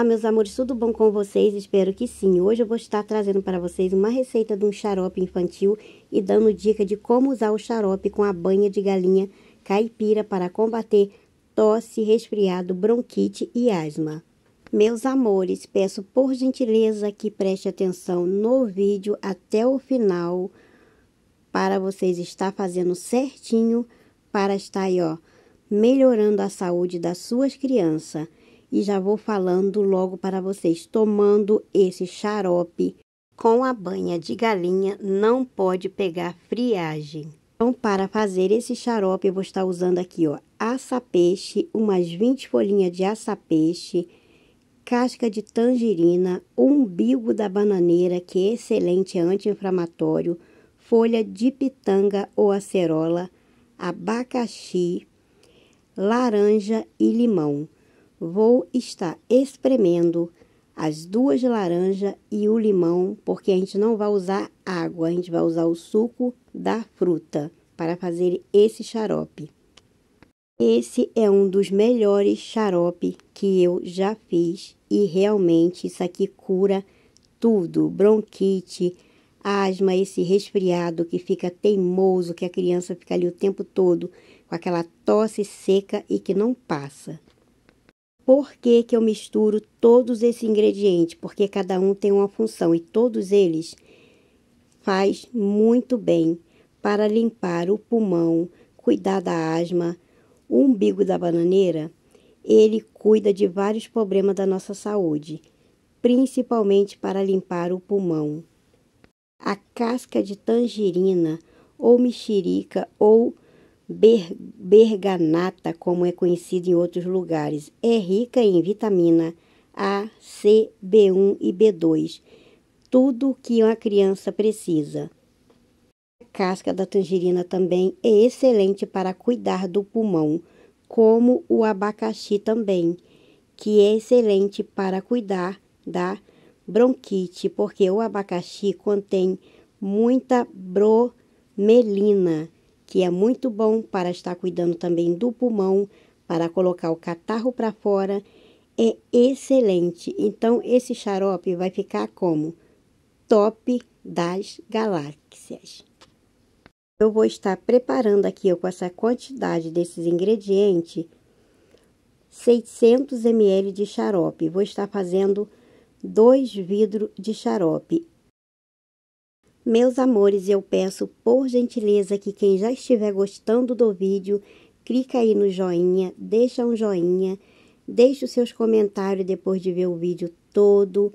Olá, meus amores, tudo bom com vocês? Espero que sim. Hoje eu vou estar trazendo para vocês uma receita de um xarope infantil e dando dica de como usar o xarope com a banha de galinha caipira para combater tosse, resfriado, bronquite e asma. Meus amores, peço por gentileza que preste atenção no vídeo até o final para vocês estar fazendo certinho para estar aí, ó, melhorando a saúde das suas crianças e já vou falando logo para vocês. Tomando esse xarope com a banha de galinha, não pode pegar friagem. Então, para fazer esse xarope, eu vou estar usando aqui, ó, açapeixe, umas 20 folhinhas de açapeixe, casca de tangerina, umbigo da bananeira, que é excelente anti-inflamatório, folha de pitanga ou acerola, abacaxi, laranja e limão. Vou estar espremendo as duas laranjas e o limão, porque a gente não vai usar água, a gente vai usar o suco da fruta para fazer esse xarope. Esse é um dos melhores xarope que eu já fiz e realmente isso aqui cura tudo, bronquite, asma, esse resfriado que fica teimoso, que a criança fica ali o tempo todo com aquela tosse seca e que não passa por que, que eu misturo todos esses ingredientes? Porque cada um tem uma função e todos eles faz muito bem para limpar o pulmão, cuidar da asma, o umbigo da bananeira. Ele cuida de vários problemas da nossa saúde, principalmente para limpar o pulmão. A casca de tangerina ou mexerica ou Ber, berganata, como é conhecida em outros lugares, é rica em vitamina A, C, B1 e B2, tudo o que uma criança precisa. A casca da tangerina também é excelente para cuidar do pulmão, como o abacaxi também, que é excelente para cuidar da bronquite, porque o abacaxi contém muita bromelina que é muito bom para estar cuidando também do pulmão, para colocar o catarro para fora, é excelente. Então, esse xarope vai ficar como top das galáxias. Eu vou estar preparando aqui eu, com essa quantidade desses ingredientes 600 ml de xarope. Vou estar fazendo dois vidros de xarope. Meus amores, eu peço por gentileza que quem já estiver gostando do vídeo, clica aí no joinha, deixa um joinha, deixe os seus comentários depois de ver o vídeo todo,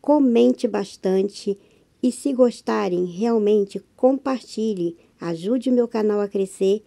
comente bastante e se gostarem, realmente compartilhe, ajude o meu canal a crescer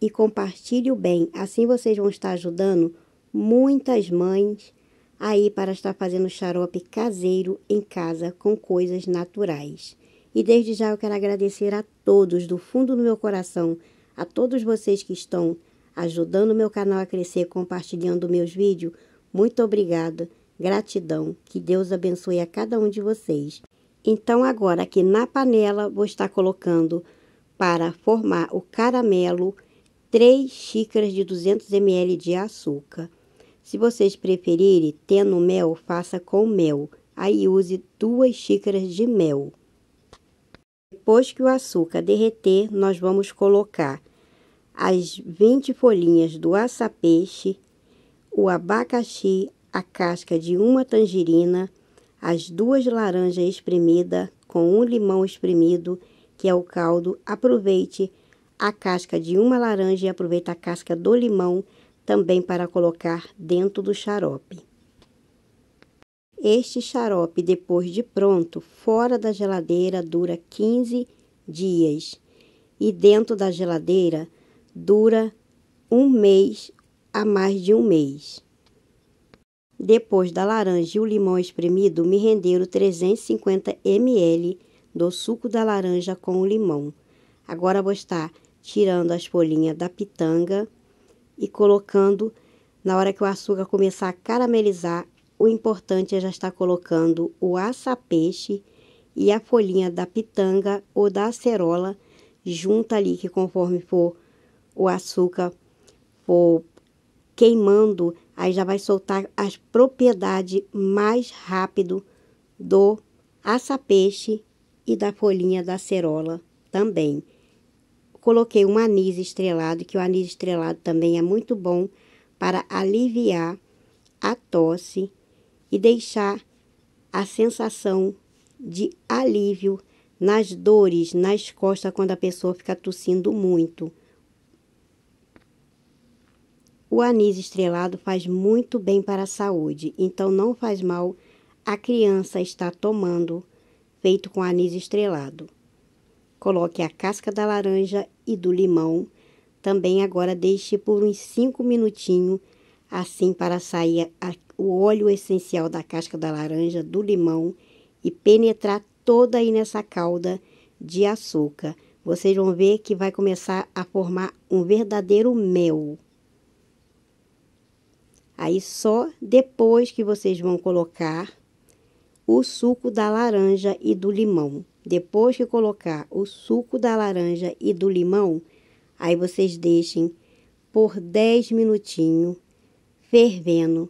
e compartilhe o bem. Assim vocês vão estar ajudando muitas mães aí para estar fazendo xarope caseiro em casa com coisas naturais. E desde já eu quero agradecer a todos, do fundo do meu coração, a todos vocês que estão ajudando o meu canal a crescer, compartilhando meus vídeos. Muito obrigada, gratidão, que Deus abençoe a cada um de vocês. Então agora aqui na panela vou estar colocando para formar o caramelo 3 xícaras de 200 ml de açúcar. Se vocês preferirem, tendo mel, faça com mel. Aí use duas xícaras de mel. Depois que o açúcar derreter, nós vamos colocar as 20 folhinhas do açapeixe, o abacaxi, a casca de uma tangerina, as duas laranjas espremidas com um limão espremido, que é o caldo. Aproveite a casca de uma laranja e aproveite a casca do limão também para colocar dentro do xarope. Este xarope, depois de pronto, fora da geladeira dura 15 dias e dentro da geladeira dura um mês a mais de um mês. Depois da laranja e o limão espremido, me renderam 350 ml do suco da laranja com o limão. Agora vou estar tirando as folhinhas da pitanga e colocando na hora que o açúcar começar a caramelizar o importante é já estar colocando o aça-peixe e a folhinha da pitanga ou da acerola junto ali, que conforme for o açúcar for queimando, aí já vai soltar as propriedades mais rápido do aça-peixe e da folhinha da acerola também. Coloquei um anis estrelado, que o anis estrelado também é muito bom para aliviar a tosse e deixar a sensação de alívio nas dores nas costas quando a pessoa fica tossindo muito. O anis estrelado faz muito bem para a saúde, então não faz mal a criança estar tomando feito com anis estrelado. Coloque a casca da laranja e do limão. Também agora deixe por uns 5 minutinhos assim para sair a o óleo essencial da casca da laranja, do limão e penetrar toda aí nessa calda de açúcar. Vocês vão ver que vai começar a formar um verdadeiro mel. Aí só depois que vocês vão colocar o suco da laranja e do limão. Depois que colocar o suco da laranja e do limão, aí vocês deixem por 10 minutinhos fervendo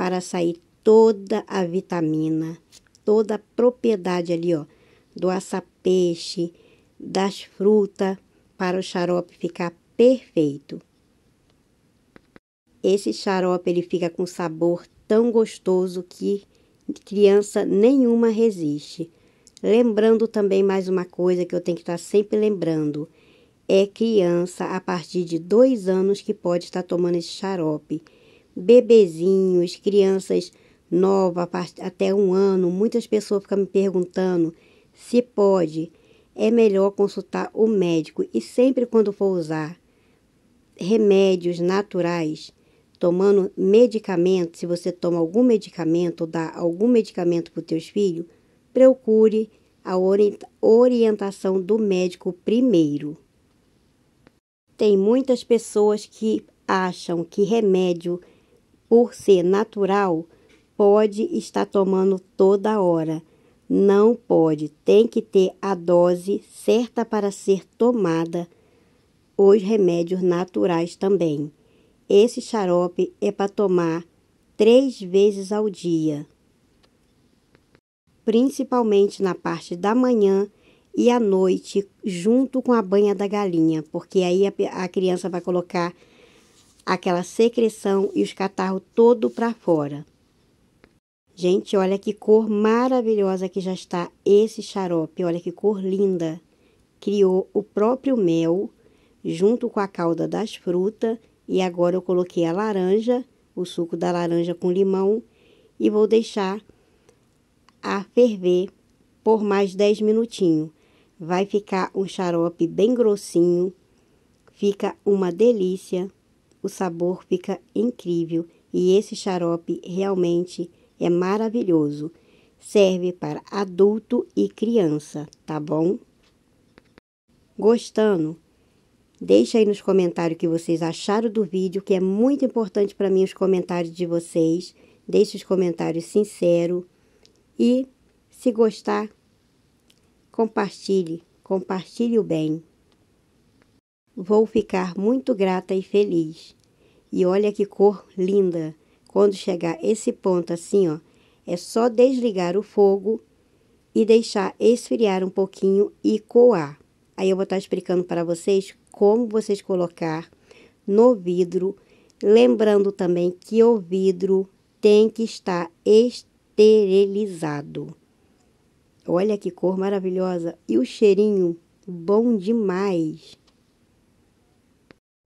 para sair toda a vitamina, toda a propriedade ali, ó, do açapeixe, das frutas, para o xarope ficar perfeito. Esse xarope ele fica com sabor tão gostoso que criança nenhuma resiste. Lembrando também mais uma coisa que eu tenho que estar tá sempre lembrando: é criança a partir de dois anos que pode estar tá tomando esse xarope bebezinhos, crianças novas até um ano. Muitas pessoas ficam me perguntando se pode. É melhor consultar o médico e sempre quando for usar remédios naturais, tomando medicamento, se você toma algum medicamento, dá algum medicamento para os teus filhos, procure a orientação do médico primeiro. Tem muitas pessoas que acham que remédio por ser natural, pode estar tomando toda hora. Não pode, tem que ter a dose certa para ser tomada. Os remédios naturais também. Esse xarope é para tomar três vezes ao dia, principalmente na parte da manhã e à noite, junto com a banha da galinha, porque aí a, criança vai colocar aquela secreção e os catarros todo para fora. Gente, olha que cor maravilhosa que já está esse xarope, olha que cor linda. Criou o próprio mel junto com a calda das frutas e agora eu coloquei a laranja, o suco da laranja com limão e vou deixar a ferver por mais 10 minutinhos. Vai ficar um xarope bem grossinho, fica uma delícia o sabor fica incrível e esse xarope realmente é maravilhoso. Serve para adulto e criança, tá bom? Gostando? Deixa aí nos comentários o que vocês acharam do vídeo, que é muito importante para mim os comentários de vocês. Deixe os comentários sinceros e, se gostar, compartilhe, compartilhe o bem. Vou ficar muito grata e feliz. E olha que cor linda! Quando chegar esse ponto assim, ó, é só desligar o fogo e deixar esfriar um pouquinho e coar. Aí eu vou estar explicando para vocês como vocês colocar no vidro, lembrando também que o vidro tem que estar esterilizado. Olha que cor maravilhosa e o cheirinho bom demais.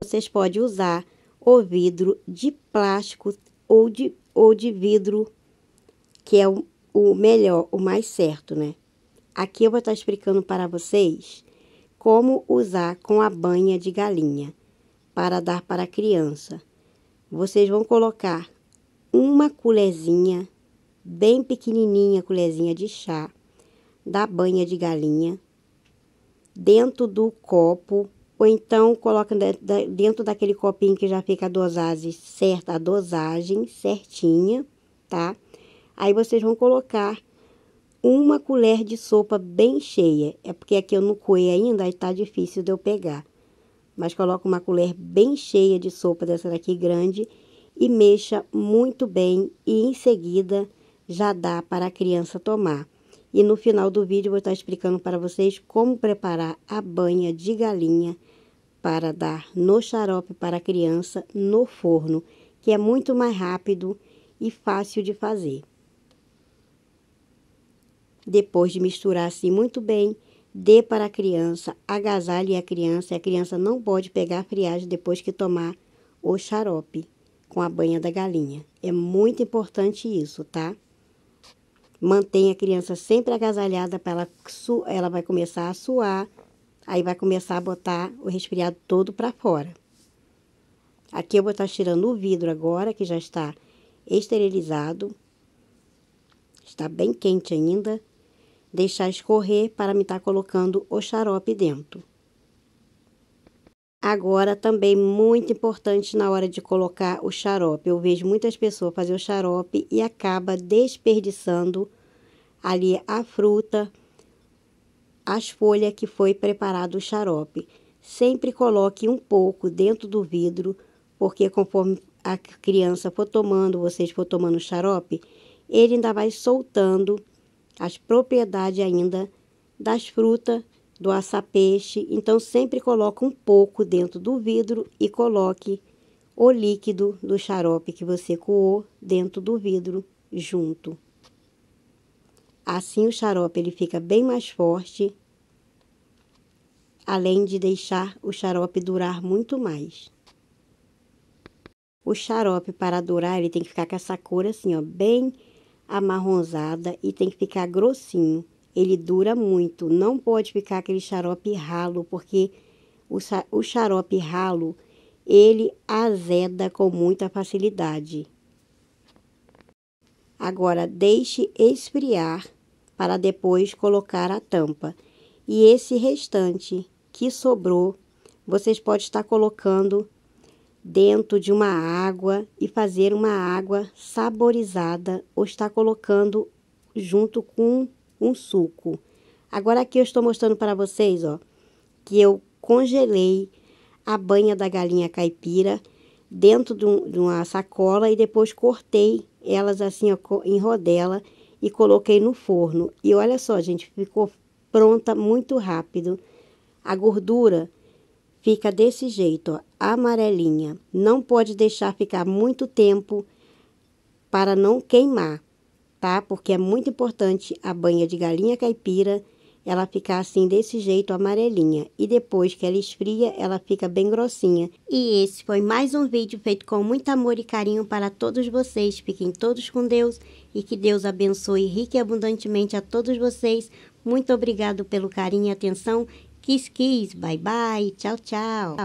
Vocês podem usar o vidro de plástico ou de, ou de vidro, que é o, o melhor, o mais certo, né? Aqui eu vou estar explicando para vocês como usar com a banha de galinha para dar para a criança. Vocês vão colocar uma colherzinha, bem pequenininha, colherzinha de chá, da banha de galinha, dentro do copo ou então coloca dentro daquele copinho que já fica a dosagem certa, a dosagem certinha, tá? Aí vocês vão colocar uma colher de sopa bem cheia. É porque aqui eu não coei ainda, aí tá difícil de eu pegar. Mas coloca uma colher bem cheia de sopa dessa daqui grande e mexa muito bem e em seguida já dá para a criança tomar. E no final do vídeo vou estar explicando para vocês como preparar a banha de galinha para dar no xarope para criança no forno, que é muito mais rápido e fácil de fazer. Depois de misturar assim muito bem, dê para a criança, agasalhe a criança, e a criança não pode pegar friagem depois que tomar o xarope com a banha da galinha. É muito importante isso, tá? Mantém a criança sempre agasalhada para ela, ela vai começar a suar, aí vai começar a botar o resfriado todo para fora. Aqui eu vou estar tá tirando o vidro agora, que já está esterilizado. Está bem quente ainda. Deixar escorrer para me estar tá colocando o xarope dentro. Agora, também muito importante na hora de colocar o xarope. Eu vejo muitas pessoas fazer o xarope e acaba desperdiçando ali a fruta, as folhas que foi preparado o xarope. Sempre coloque um pouco dentro do vidro, porque conforme a criança for tomando, vocês for tomando o xarope, ele ainda vai soltando as propriedades ainda das frutas do peixe, então sempre coloque um pouco dentro do vidro e coloque o líquido do xarope que você coou dentro do vidro junto. Assim o xarope ele fica bem mais forte, além de deixar o xarope durar muito mais. O xarope para durar, ele tem que ficar com essa cor assim, ó, bem amarronzada e tem que ficar grossinho ele dura muito. Não pode ficar aquele xarope ralo, porque o, o xarope ralo ele azeda com muita facilidade. Agora deixe esfriar para depois colocar a tampa. E esse restante que sobrou, vocês podem estar colocando dentro de uma água e fazer uma água saborizada ou estar colocando junto com um suco. Agora aqui eu estou mostrando para vocês, ó, que eu congelei a banha da galinha caipira dentro de, uma sacola e depois cortei elas assim ó, em rodela e coloquei no forno. E olha só, gente, ficou pronta muito rápido. A gordura fica desse jeito, ó, amarelinha. Não pode deixar ficar muito tempo para não queimar. Tá? Porque é muito importante a banha de galinha caipira ela ficar assim desse jeito amarelinha e depois que ela esfria ela fica bem grossinha. E esse foi mais um vídeo feito com muito amor e carinho para todos vocês. Fiquem todos com Deus e que Deus abençoe rica e abundantemente a todos vocês. Muito obrigado pelo carinho e atenção. Kiss kiss, bye bye, tchau tchau.